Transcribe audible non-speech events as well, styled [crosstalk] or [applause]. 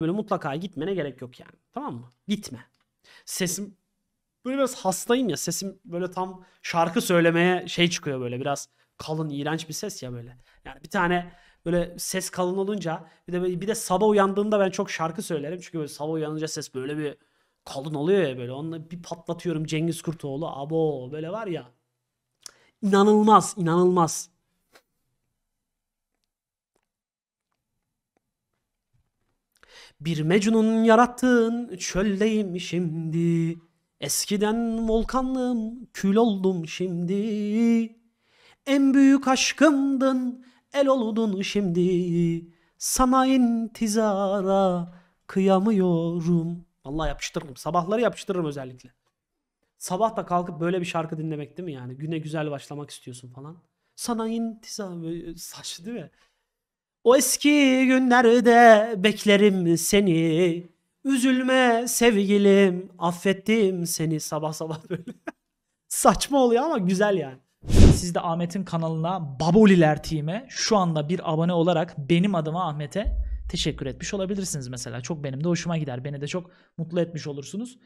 böyle mutlaka gitmene gerek yok yani. Tamam mı? Gitme. Sesim böyle biraz hastayım ya. Sesim böyle tam şarkı söylemeye şey çıkıyor böyle biraz kalın iğrenç bir ses ya böyle. Yani bir tane böyle ses kalın olunca bir de bir de sabah uyandığımda ben çok şarkı söylerim. Çünkü böyle sabah uyanınca ses böyle bir kalın oluyor ya böyle. Onunla bir patlatıyorum Cengiz Kurtoğlu. Abo böyle var ya. İnanılmaz, inanılmaz. Bir Mecnun yarattığın çöldeyim şimdi. Eskiden volkanlım kül oldum şimdi. En büyük aşkımdın el oldun şimdi. Sana intizara kıyamıyorum. Allah yapıştırırım. Sabahları yapıştırırım özellikle. Sabah da kalkıp böyle bir şarkı dinlemek değil mi yani? Güne güzel başlamak istiyorsun falan. Sana intizara saç değil mi? O eski günlerde beklerim seni. Üzülme sevgilim affettim seni sabah sabah [laughs] böyle. Saçma oluyor ama güzel yani. Siz de Ahmet'in kanalına Baboliler Team'e şu anda bir abone olarak benim adıma Ahmet'e teşekkür etmiş olabilirsiniz mesela. Çok benim de hoşuma gider. Beni de çok mutlu etmiş olursunuz.